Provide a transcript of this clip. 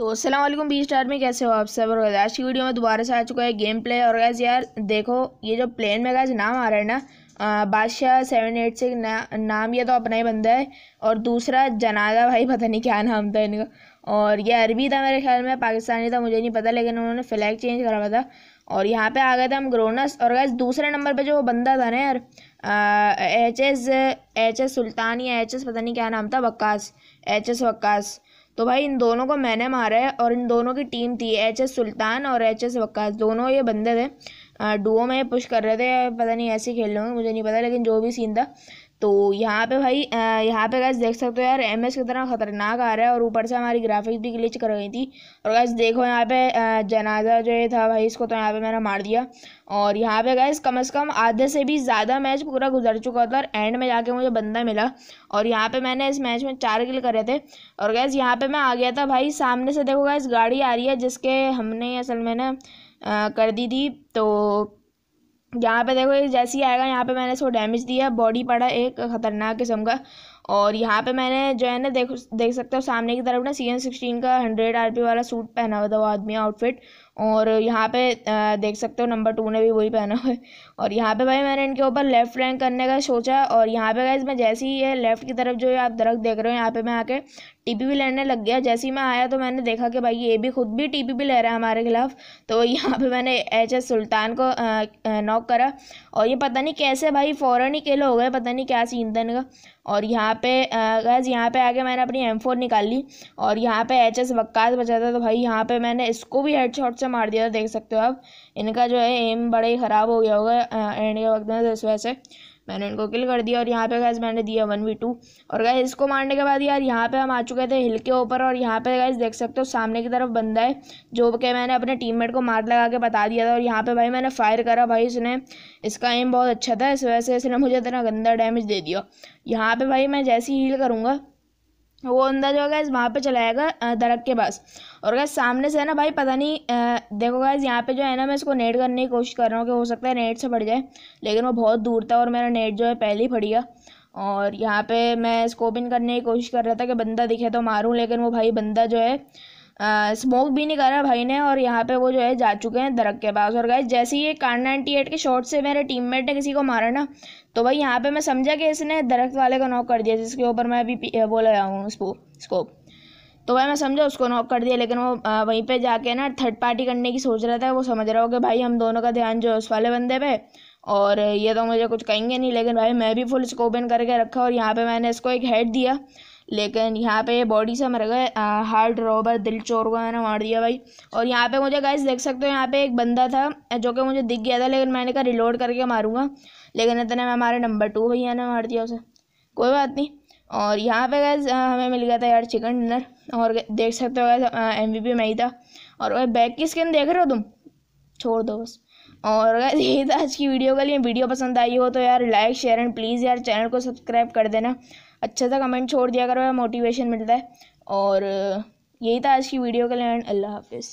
तो Aslam B star में कैसे हो आप सब और आज की वीडियो में दोबारा से आ चुका है गेम प्ले और गैस यार देखो ये जो प्लेन में गैस नाम आ रहा है ना बादशाह सेवन एट सिक्स ना, नाम ये तो अपना ही बंदा है और दूसरा जनादा भाई पता नहीं क्या नाम था इनका और ये अरबी था मेरे ख्याल में पाकिस्तानी था मुझे नहीं पता लेकिन उन्होंने फ्लैग चेंज करा था और यहाँ पे आ गए थे हम ग्रोनस और गैस दूसरे नंबर पे जो बंदा था ना यार H S H S Sultan या एच एस पता नहीं क्या नाम था वक्कास एच एस वक्कास तो भाई इन दोनों को मैंने मारा है और इन दोनों की टीम थी एच एस सुल्तान और एच एस वक्कास दोनों ये बंदे थे डुओ में पुश कर रहे थे पता नहीं ऐसे खेल रहे होंगे मुझे नहीं पता लेकिन जो भी सीन था तो यहाँ पे भाई यहाँ पे गैस देख सकते हो यार एम एस कितना खतरनाक आ रहा है और ऊपर से हमारी ग्राफिक्स भी ग्लिच कर गई थी और गैस देखो यहाँ पे जनाजा जो था भाई इसको तो यहाँ पे मैंने मार दिया और यहाँ पे गैस कम से कम आधे से भी ज़्यादा मैच पूरा गुजर चुका था और एंड में जाके मुझे बंदा मिला और यहाँ पर मैंने इस मैच में चार किल करे थे और गैस यहाँ पर मैं आ गया था भाई सामने से देखो गैस गाड़ी आ रही है जिसके हमने असल में न कर दी थी तो यहाँ पे देखो ये जैसे ही आएगा यहाँ पे मैंने इसको डैमेज दिया बॉडी पड़ा एक ख़तरनाक किस्म का और यहाँ पे मैंने जो है ना देख देख सकते हो सामने की तरफ ना सी एन सिक्सटीन का हंड्रेड आर पी वाला सूट पहना हुआ था वो आदमी आउटफिट और यहाँ पे देख सकते हो नंबर टू ने भी वही पहना है और यहाँ पे भाई मैंने इनके ऊपर लेफ़्ट रैंक करने का सोचा और यहाँ पे गाइज मैं जैसे ही ये लेफ़्ट की तरफ जो है आप दरख्त देख रहे हो यहाँ पे मैं आके टीपी भी लेने लग गया जैसे ही मैं आया तो मैंने देखा कि भाई ये भी खुद भी टीपी भी ले रहा है हमारे खिलाफ तो यहाँ पर मैंने एच एस सुल्तान को नॉक करा और ये पता नहीं कैसे भाई फ़ौरन ही केल हो गए पता नहीं क्या सीन था इनका और यहाँ पे गैस यहाँ पे आके मैंने अपनी एम फोर निकाल ली और यहाँ पे एच एस वक्का बचा था तो भाई यहाँ पे मैंने इसको भी हेड शॉट से मार दिया था देख सकते हो आप इनका जो है एम बड़ा ही ख़राब हो गया होगा एंड के वक्त में इस वजह से मैंने इनको किल कर दिया और यहाँ पे गैस मैंने दिया वन वी टू और गैस इसको मारने के बाद यार यहाँ पे हम आ चुके थे हिल के ऊपर और यहाँ पे गैस देख सकते हो सामने की तरफ बंदा है जो कि मैंने अपने टीममेट को मार लगा के बता दिया था और यहाँ पे भाई मैंने फायर करा भाई इसने इसका एम बहुत अच्छा था इस वजह से इसने मुझे इतना गंदा डैमेज दे दिया यहाँ पर भाई मैं जैसे ही हील करूँगा वो अंदर जो है वहाँ पे चला जाएगा दरख्त के पास और गैस सामने से है ना भाई पता नहीं देखो गैस यहाँ पे जो है ना मैं इसको नेट करने की कोशिश कर रहा हूँ कि हो सकता है नेट से फट जाए लेकिन वो बहुत दूर था और मेरा नेट जो है पहले ही फट गया और यहाँ पे मैं स्कोपिंग करने की कोशिश कर रहा था कि बंदा दिखे तो मारूँ लेकिन वो भाई बंदा जो है स्मोक भी नहीं करा भाई ने और यहाँ पे वो जो है जा चुके हैं दरक के पास और गए जैसे ही ये कार नाइन्टी एट के शॉट से मेरे टीममेट ने किसी को मारा ना तो भाई यहाँ पे मैं समझा कि इसने दरख्त वाले को नॉक कर दिया जिसके ऊपर मैं अभी वो लगाया हूँ स्कोप तो भाई मैं समझा उसको नॉक कर दिया लेकिन वो वहीं पर जाके ना थर्ड पार्टी करने की सोच रहा था वो समझ रहा हो कि भाई हम दोनों का ध्यान जो है उस वाले बंदे पे और ये तो मुझे कुछ कहेंगे नहीं लेकिन भाई मैं भी फुल स्कोप इन करके रखा और यहाँ पे मैंने इसको एक हेड दिया लेकिन यहाँ पे बॉडी से मर गए हार्ट रोबर दिल चोर को मैंने मार दिया भाई और यहाँ पे मुझे गाइस देख सकते हो यहाँ पे एक बंदा था जो कि मुझे दिख गया था लेकिन मैंने कहा रिलोड करके मारूंगा लेकिन इतने में हमारे नंबर टू भैया ने मार दिया उसे कोई बात नहीं और यहाँ पे गैस हमें मिल गया था यार चिकन डिनर और देख सकते हो गैस एम वी मैं ही था और बैग की स्किन देख रहे हो तुम छोड़ दो बस और यही था आज की वीडियो के लिए वीडियो पसंद आई हो तो यार लाइक शेयर एंड प्लीज़ यार चैनल को सब्सक्राइब कर देना अच्छा सा कमेंट छोड़ दिया करो यार मोटिवेशन मिलता है और यही था आज की वीडियो के लिए एंड अल्लाह हाफिज़